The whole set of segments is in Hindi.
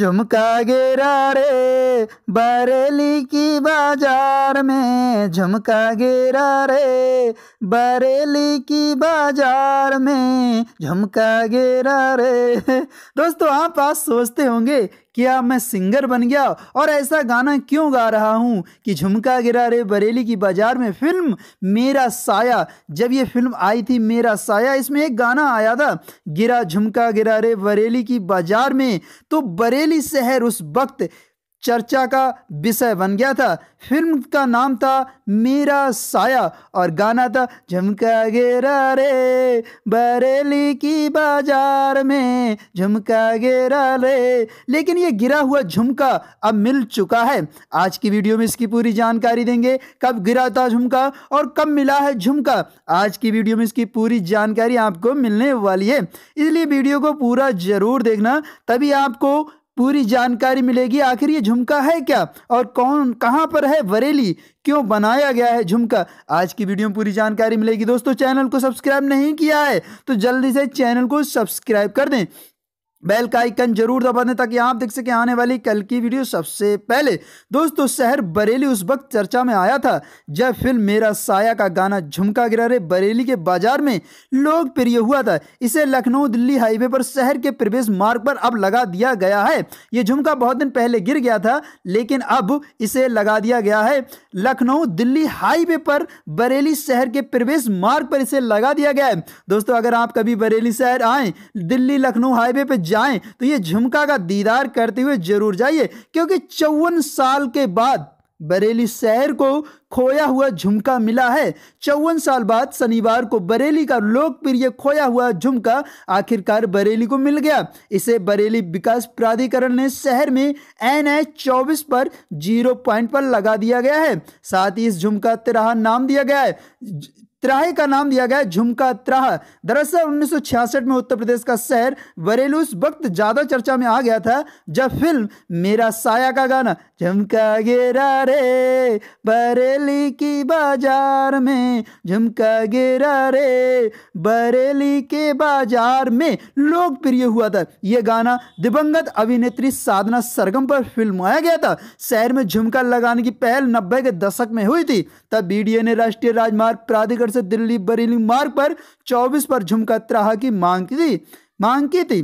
झुमका गेरा रे बरेली की बाजार में झुमका गेरा रे बरेली की बाजार में झुमका गेरा रे दोस्तों आप आज सोचते होंगे क्या मैं सिंगर बन गया और ऐसा गाना क्यों गा रहा हूँ कि झुमका गिरा रे बरेली की बाजार में फिल्म मेरा साया जब ये फिल्म आई थी मेरा साया इसमें एक गाना आया था गिरा झुमका गिरा रे बरेली की बाजार में तो बरेली शहर उस वक्त चर्चा का विषय बन गया था फिल्म का नाम था मेरा साया और गाना था झुमका गेरा रे बरेली की बाजार में झुमका गेरा रे लेकिन ये गिरा हुआ झुमका अब मिल चुका है आज की वीडियो में इसकी पूरी जानकारी देंगे कब गिरा था झुमका और कब मिला है झुमका आज की वीडियो में इसकी पूरी जानकारी आपको मिलने वाली है इसलिए वीडियो को पूरा ज़रूर देखना तभी आपको पूरी जानकारी मिलेगी आखिर ये झुमका है क्या और कौन कहाँ पर है बरेली क्यों बनाया गया है झुमका आज की वीडियो में पूरी जानकारी मिलेगी दोस्तों चैनल को सब्सक्राइब नहीं किया है तो जल्दी से चैनल को सब्सक्राइब कर दें बेल का आइकन जरूर दबा दें ताकि आप देख सकें आने वाली कल की वीडियो सबसे पहले दोस्तों शहर बरेली उस वक्त चर्चा में आया था जब फिल्म मेरा साया का गाना झुमका गिरा रहे बरेली के बाजार में लोकप्रिय हुआ था इसे लखनऊ दिल्ली हाईवे पर शहर के प्रवेश मार्ग पर अब लगा दिया गया है ये झुमका बहुत दिन पहले गिर गया था लेकिन अब इसे लगा दिया गया है लखनऊ दिल्ली हाईवे पर बरेली शहर के प्रवेश मार्ग पर इसे लगा दिया गया है दोस्तों अगर आप कभी बरेली शहर आए दिल्ली लखनऊ हाईवे पर जाएं तो ये झुमका का दीदार करते हुए जरूर जाइए क्योंकि चौवन साल के बाद बरेली शहर को खोया हुआ झुमका मिला है चौवन साल बाद शनिवार को बरेली का लोकप्रिय खोया हुआ झुमका आखिरकार बरेली को मिल गया इसे बरेली विकास प्राधिकरण ने शहर में एन एच चौबीस पर जीरो पॉइंट पर लगा दिया गया है साथ ही इस झुमका तिराहा नाम दिया गया है त्राहे का नाम दिया गया झुमका त्राह दरअसल 1966 में उत्तर प्रदेश का शहर बरेली उस वक्त ज़्यादा चर्चा में आ गया था जब फिल्म मेरा साया का गाना झुमका गिरा रे बरेली की बाजार में झुमका गिरा रे बरेली के बाजार में लोकप्रिय हुआ था यह गाना दिवंगत अभिनेत्री साधना सरगम पर फिल्माया गया था शहर में झुमका लगाने की पहल नब्बे के दशक में हुई थी तब बीडीए ने राष्ट्रीय राजमार्ग प्राधिकरण से दिल्ली बरेली मार्ग पर 24 पर झुमका त्राहा की मांग की थी मांग की थी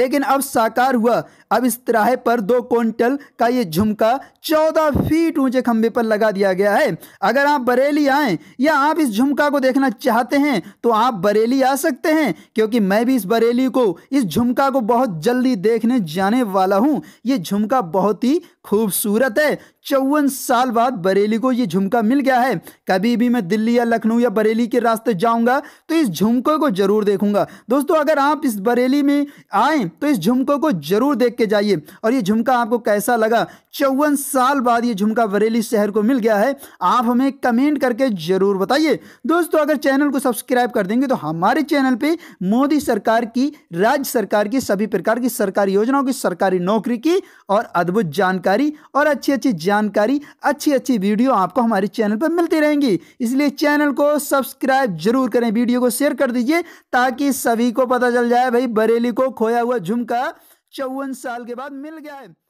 लेकिन अब साकार हुआ अब इस तिराहे पर दो क्विंटल का ये झुमका चौदह फीट ऊंचे खंभे पर लगा दिया गया है अगर आप बरेली आए या आप इस झुमका को देखना चाहते हैं तो आप बरेली आ सकते हैं क्योंकि मैं भी इस बरेली को इस झुमका को बहुत जल्दी देखने जाने वाला हूँ ये झुमका बहुत ही खूबसूरत है चौवन साल बाद बरेली को ये झुमका मिल गया है कभी भी मैं दिल्ली या लखनऊ या बरेली के रास्ते जाऊंगा तो इस झुमके को जरूर देखूंगा दोस्तों अगर आप इस बरेली में आए तो इस झुमकों को जरूर देख के जाइए और ये झुमका आपको कैसा लगा चौवन साल बाद ये झुमका बरेली शहर को मिल गया है आप हमें कमेंट करके जरूर बताइए दोस्तों अगर चैनल को सब्सक्राइब कर देंगे तो हमारे चैनल पर मोदी सरकार की राज्य सरकार की सभी प्रकार की सरकारी योजनाओं की सरकारी नौकरी की और अद्भुत जानकारी जानकारी और अच्छी अच्छी जानकारी अच्छी अच्छी वीडियो आपको हमारे चैनल पर मिलती रहेंगी इसलिए चैनल को सब्सक्राइब जरूर करें वीडियो को शेयर कर दीजिए ताकि सभी को पता चल जाए भाई बरेली को खोया हुआ झुमका चौवन साल के बाद मिल गया है